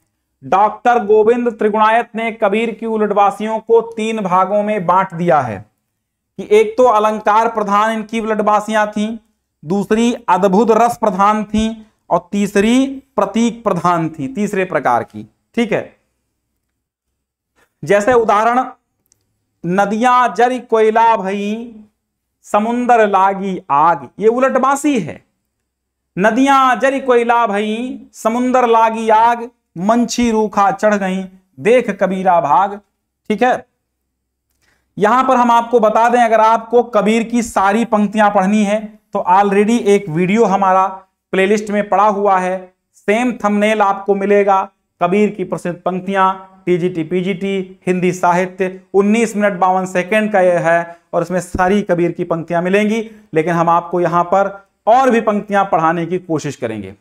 डॉक्टर गोविंद त्रिगुणायत ने कबीर की उलटवासियों को तीन भागों में बांट दिया है कि एक तो अलंकार प्रधान इनकी ब्लडवासियां थी दूसरी अद्भुत रस प्रधान थी और तीसरी प्रतीक प्रधान थी तीसरे प्रकार की ठीक है जैसे उदाहरण नदियां जर कोयला भई समुंदर लागी आग ये उलटवासी है नदियां जर कोयला भई समुंदर लागी आग मंछी रूखा चढ़ गई देख कबीरा भाग ठीक है यहां पर हम आपको बता दें अगर आपको कबीर की सारी पंक्तियां पढ़नी है तो ऑलरेडी एक वीडियो हमारा प्लेलिस्ट में पड़ा हुआ है सेम थंबनेल आपको मिलेगा कबीर की प्रसिद्ध पंक्तियां टीजीटी पीजीटी हिंदी साहित्य 19 मिनट बावन सेकेंड का यह है और इसमें सारी कबीर की पंक्तियां मिलेंगी लेकिन हम आपको यहां पर और भी पंक्तियां पढ़ाने की कोशिश करेंगे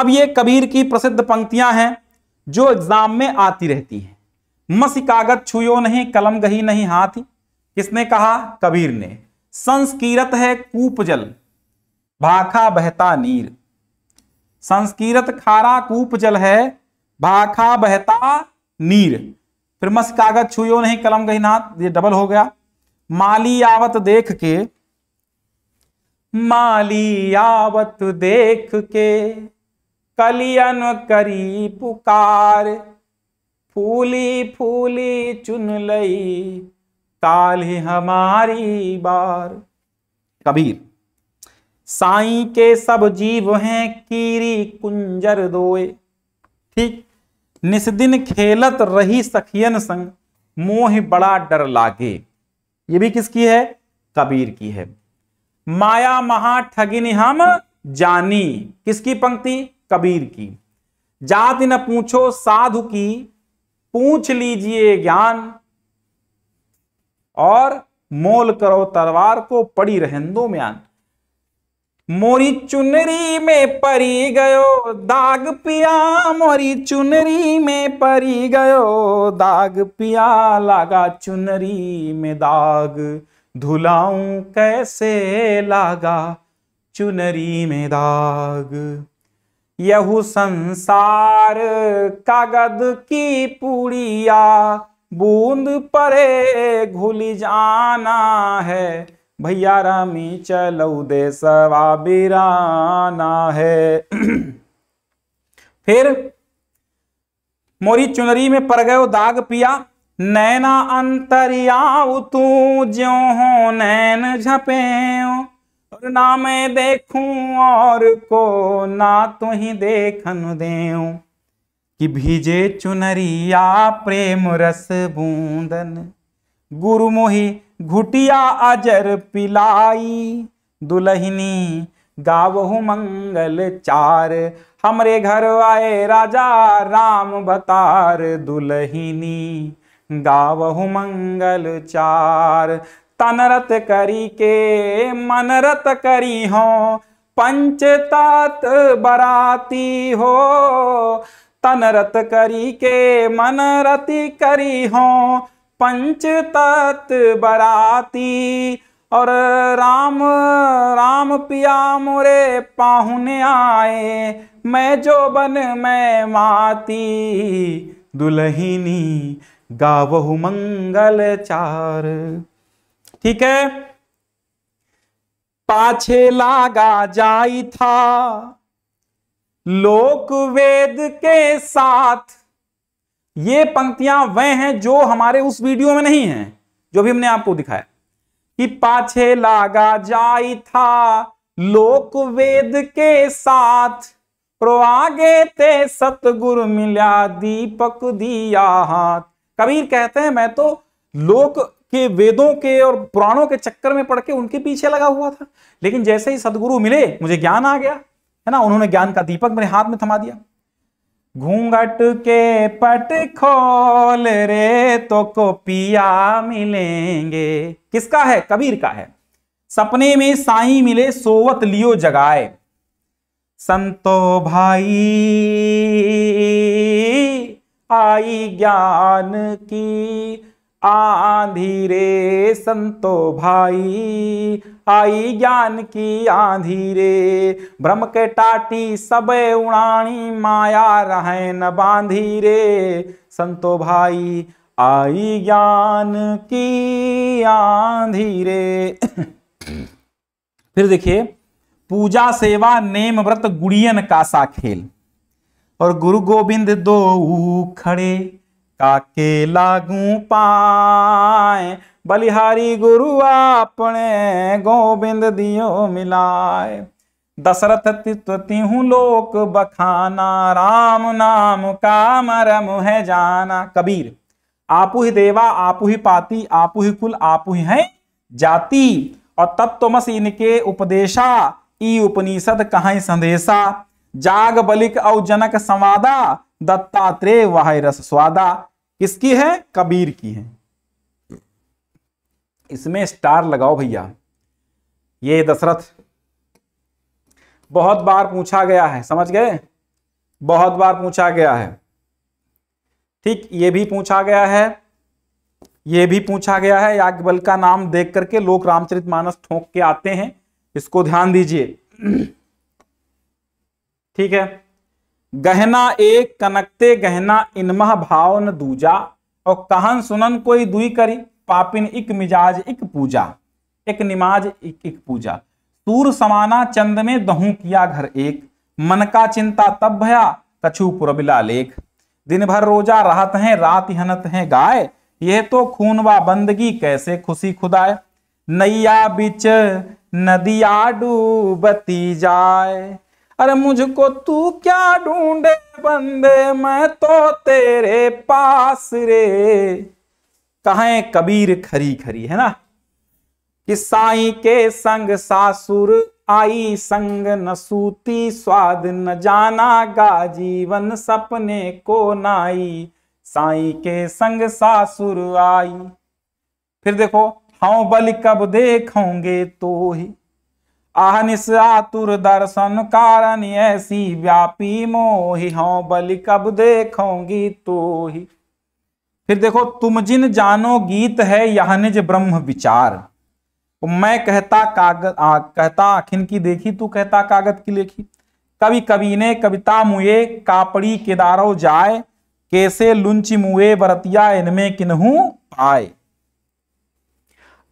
अब ये कबीर की प्रसिद्ध पंक्तियां हैं जो एग्जाम में आती रहती हैं मसी कागत छुयो नहीं कलम गही नहीं हाथी किसने कहा कबीर ने संस्कीरत है कूप जल भाखा बहता नीर संस्कीरत खारा कूप जल है भाखा बहता नीर फिर मस कागज छुयो नहीं कलम गही नाथ ये डबल हो गया माली आवत देख के माली आवत देख के कलियन करी पुकार फूली फूली चुन लई ताल हमारी बार कबीर साई के सब जीव हैं कीरी कुंजर दोए ठीक निस्दिन खेलत रही सखियन संग मोह बड़ा डर लागे ये भी किसकी है कबीर की है माया महा ठगिन हम जानी किसकी पंक्ति कबीर की जाति न पूछो साधु की पूछ लीजिए ज्ञान और मोल करो तलवार को पड़ी रहें दो म्यान मोरी चुनरी में परी गयो दाग पिया मोरी चुनरी में परी गयो दाग पिया लागा चुनरी में दाग धुलाऊं कैसे लागा चुनरी में दाग यहु संसार कागद की पुड़िया बूंद परे घुल जाना है भैया रामी चलो दे सवा बिराना है [CLEARS THROAT] फिर मोरी चुनरी में पड़ गयो दाग पिया नैना अंतरिया तू ज्यो हो नैन झपे और ना मैं देखूं और को ना तू ही देखन दे कि भिजे चुनरिया प्रेम रस बूंदन गुरु मोहि घुटिया अजर पिलाई दुलहिनी गावहु मंगल चार हमरे घर आए राजा राम बतार दुलहिनी गावहु मंगल चार तनरत करी के मनरत करी हो पंचतात बराती हो तनरत करी के मनरति करी हो पंचतात बराती और राम राम पिया मोरे पाहुने आए मैं जो बन मैं माती दुल्हिनी गावहु मंगल चार ठीक है पाछे लागा जाई था लोक वेद के साथ ये पंक्तियां वह हैं जो हमारे उस वीडियो में नहीं है जो भी हमने आपको दिखाया कि पाछे लागा जाई था लोक वेद के साथ प्रवागे ते सतगुरु मिला दीपक दिया हाथ कबीर कहते हैं मैं तो लोक कि वेदों के और पुराणों के चक्कर में पढ़ के उनके पीछे लगा हुआ था लेकिन जैसे ही सदगुरु मिले मुझे ज्ञान आ गया है ना उन्होंने ज्ञान का दीपक मेरे हाथ में थमा दिया घूंघट के पट खोल रे तो पिया मिलेंगे किसका है कबीर का है सपने में साई मिले सोवत लियो जगाए संतो भाई आई ज्ञान की आंधी रे संतो भाई आई ज्ञान की आंधी रे भ्रम के टाटी सब उड़ाणी माया रहे न बांधी रे संतो भाई आई ज्ञान की आंधी रे [COUGHS] फिर देखिए पूजा सेवा नेम व्रत गुड़ियन का सा खेल और गुरु गोविंद दो खड़े काके लागू पाए बलिहारी गुरु अपने गोविंद दियो मिलाए दशरथ तिहूँ लोक बखाना राम नाम का मरम है जाना कबीर आपु ही देवा आपु ही पाती आपु ही कुल आपु ही है जाति और तब तो इनके उपदेशा ई उपनिषद कहा संदेशा जाग बलिक और जनक संवादा दत्तात्रेय वाह रस स्वादा किसकी है कबीर की है इसमें स्टार लगाओ भैया ये दशरथ बहुत बार पूछा गया है समझ गए बहुत बार पूछा गया है ठीक ये भी पूछा गया है ये भी पूछा गया है याज्ञबल का नाम देख करके लोग रामचरित मानस ठोंक के आते हैं इसको ध्यान दीजिए ठीक है गहना एक कनकते गहना इनमह भाव न दूजा और कहन सुनन कोई दुई करी पापिन इक मिजाज इक पूजा एक निमाज इक इक पूजा सूर समाना चंद में दहू किया घर एक मन का चिंता तब भया कछु पुरबिला लेख दिन भर रोजा राहत हैं रात हनत हैं गाय यह तो खून व बंदगी कैसे खुशी खुदाए नैया बिच नदिया डूबती जाए अरे मुझको तू क्या ढूंढे बंदे मैं तो तेरे पास रे कहें कबीर खरी खरी है ना कि साई के संग सासुर आई संग न सूती स्वाद न जाना गा जीवन सपने को नाई साई के संग सासुर आई फिर देखो हाँ बल कब देखोगे तो ही आहनिस आतुर दर्शन कारण ऐसी व्यापी मोहि हो हाँ, बलि कब देखोगी तो ही फिर देखो तुम जिन जानो गीत है यह निज ब्रह्म विचार तो मैं कहता कागज कहता आखिन की देखी तू कहता कागज की लेखी कवि कवि ने कविता मुए कापड़ी केदारो जाए कैसे लुंच मुए बरतिया इनमें किन्हू आए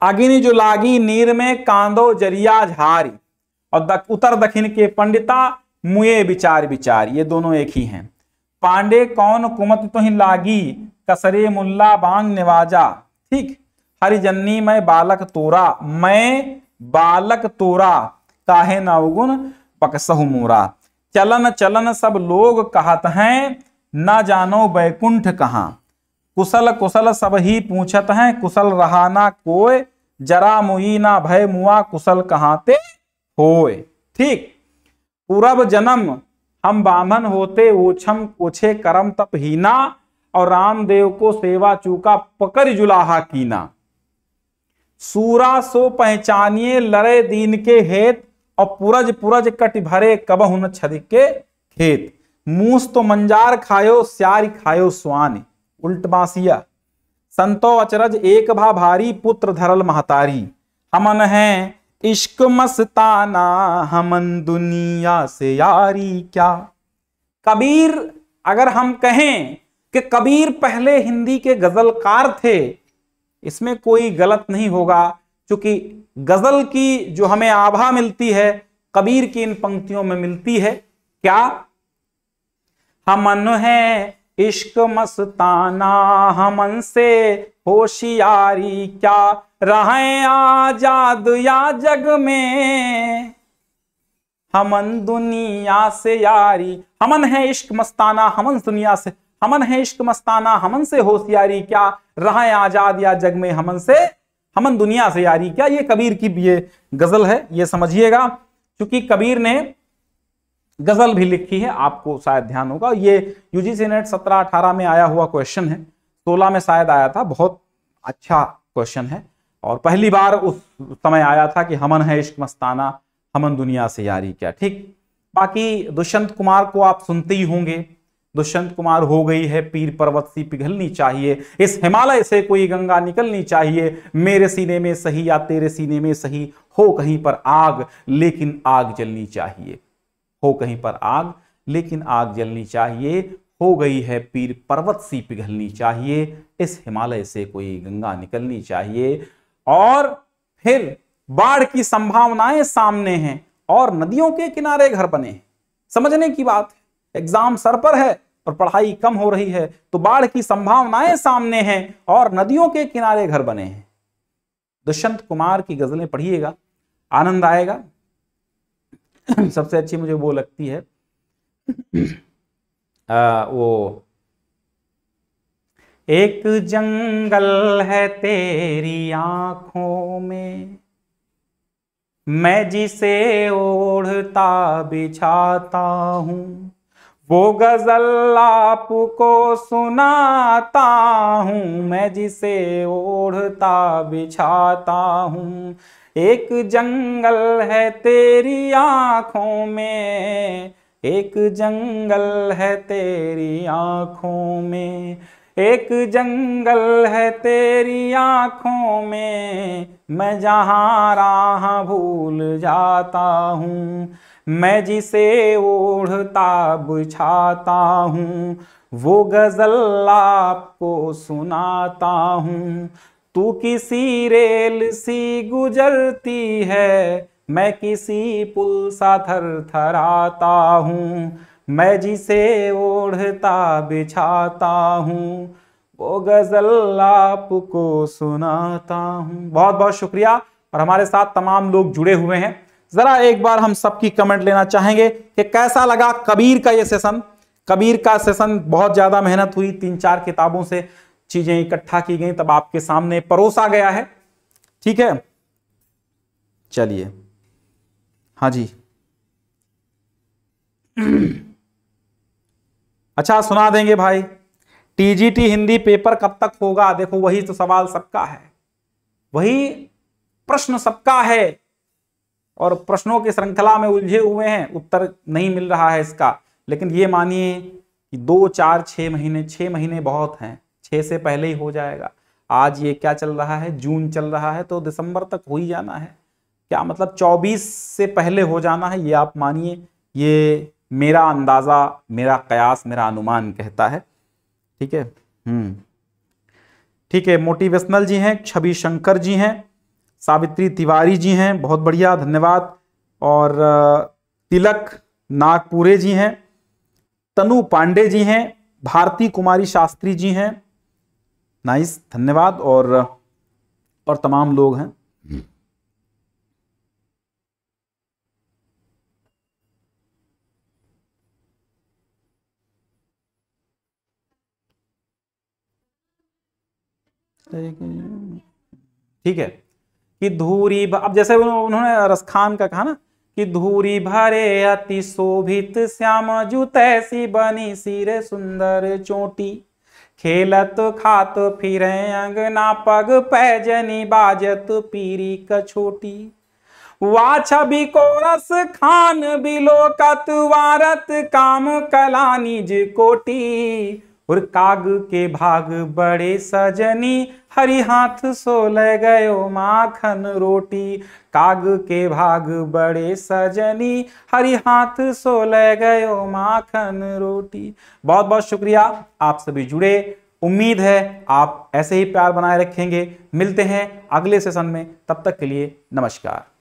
अग्नि जो लागी नीर में कांदो जरिया झारी और दक, उत्तर दक्षिण के पंडिता मुए विचार विचार ये दोनों एक ही हैं पांडे कौन कुमत तो ही लागी कसरे मुल्ला बांग निवाजा ठीक हरिजन्नी मैं बालक तोरा मैं बालक तोरा काहे नवगुण पकसहु मोरा चलन चलन सब लोग कहत हैं ना जानो बैकुंठ कहाँ कुशल कुशल सब ही पूछत हैं कुशल रहा ना कोय जरा मुई ना भय मुआ कुशल कहाते होए ठीक पूरब जन्म हम बामन होते ओछम ओछे करम तप हीना और रामदेव को सेवा चूका पकर जुलाहा कीना सूरा सो पहचानिए लड़े दीन के हेत और पुरज पुरज कट भरे कब हुन छद के खेत मूस तो मंजार खायो स्यारी खायो स्वानी उल्टमासिया संतो अचरज एक भा भारी पुत्र धरल महतारी हमन है इश्क मस्ताना हमन दुनिया से यारी क्या कबीर अगर हम कहें कि कबीर पहले हिंदी के गजलकार थे इसमें कोई गलत नहीं होगा क्योंकि गजल की जो हमें आभा मिलती है कबीर की इन पंक्तियों में मिलती है क्या हमन है इश्क मस्ताना हमन से होशियारी क्या रहें आजाद या जग में हमन दुनिया से यारी हमन है इश्क मस्ताना हमन दुनिया से हमन है इश्क मस्ताना हमन से होशियारी क्या रहें आजाद या जग में हमन से हमन दुनिया से यारी क्या ये कबीर की ये गजल है ये समझिएगा क्योंकि कबीर ने गजल भी लिखी है आपको शायद ध्यान होगा ये यूजीसी नेट सत्रह अठारह में आया हुआ क्वेश्चन है सोलह में शायद आया था बहुत अच्छा क्वेश्चन है और पहली बार उस समय आया था कि हमन है इश्क मस्ताना हमन दुनिया से यारी क्या ठीक बाकी दुष्यंत कुमार को आप सुनते ही होंगे दुष्यंत कुमार हो गई है पीर पर्वत सी पिघलनी चाहिए इस हिमालय से कोई गंगा निकलनी चाहिए मेरे सीने में सही या तेरे सीने में सही हो कहीं पर आग लेकिन आग जलनी चाहिए हो कहीं पर आग लेकिन आग जलनी चाहिए हो गई है पीर पर्वत सी पिघलनी चाहिए इस हिमालय से कोई गंगा निकलनी चाहिए और फिर बाढ़ की संभावनाएं सामने हैं और नदियों के किनारे घर बने हैं समझने की बात है एग्जाम सर पर है और पढ़ाई कम हो रही है तो बाढ़ की संभावनाएं सामने हैं और नदियों के किनारे घर बने हैं दुष्यंत कुमार की गजलें पढ़िएगा आनंद आएगा [COUGHS] सबसे अच्छी मुझे वो लगती है [COUGHS] आ, वो एक जंगल है तेरी आंखों में मैं जिसे ओढ़ता बिछाता हूँ वो गजल आपको सुनाता हूँ मैं जिसे ओढ़ता बिछाता हूँ एक जंगल है तेरी आंखों में एक जंगल है तेरी आंखों में एक जंगल है तेरी आंखों में मैं जहाँ राह भूल जाता हूँ मैं जिसे ओढ़ता बुझाता हूँ वो गज़ल आपको सुनाता हूँ तू किसी रेल सी गुजरती है मैं किसी पुल सा थर थराता हूँ मैं जिसे ओढ़ता बिछाता हूँ वो गज़ल आपको सुनाता हूँ बहुत बहुत शुक्रिया और हमारे साथ तमाम लोग जुड़े हुए हैं ज़रा एक बार हम सबकी कमेंट लेना चाहेंगे कि कैसा लगा कबीर का ये सेशन कबीर का सेशन बहुत ज़्यादा मेहनत हुई तीन चार किताबों से चीजें इकट्ठा की गई तब आपके सामने परोसा गया है ठीक है चलिए हाँ जी अच्छा सुना देंगे भाई टीजीटी हिंदी पेपर कब तक होगा देखो वही तो सवाल सबका है वही प्रश्न सबका है और प्रश्नों की श्रृंखला में उलझे हुए हैं उत्तर नहीं मिल रहा है इसका लेकिन ये मानिए कि दो चार छह महीने छह महीने बहुत हैं छः से पहले ही हो जाएगा आज ये क्या चल रहा है जून चल रहा है तो दिसंबर तक हो ही जाना है क्या मतलब चौबीस से पहले हो जाना है ये आप मानिए ये मेरा अंदाज़ा मेरा कयास मेरा अनुमान कहता है ठीक है हम्म। ठीक है मोटिवेशनल जी हैं छवि शंकर जी हैं सावित्री तिवारी जी हैं बहुत बढ़िया धन्यवाद और तिलक नागपुरे जी हैं तनु पांडे जी हैं भारती कुमारी शास्त्री जी हैं नाइस धन्यवाद और और तमाम लोग हैं हम्म। ठीक है कि धूरी अब जैसे उन्होंने रसखान का कहा ना कि धूरी भरे अति शोभित श्याम जूत ऐसी बनी सिरे सुंदर चोटी खेलत तो खात फिर अंगना पग पैजनी बाजत पीरी छोटी वा छवि कोरस खान बिलोकत वारत काम कला निज कोटी और काग के भाग बड़े सजनी हरी हाथ सो ले गयो माखन रोटी काग के भाग बड़े सजनी हरी हाथ सो ले गयो माखन रोटी बहुत बहुत शुक्रिया आप सभी जुड़े उम्मीद है आप ऐसे ही प्यार बनाए रखेंगे मिलते हैं अगले सेशन में तब तक के लिए नमस्कार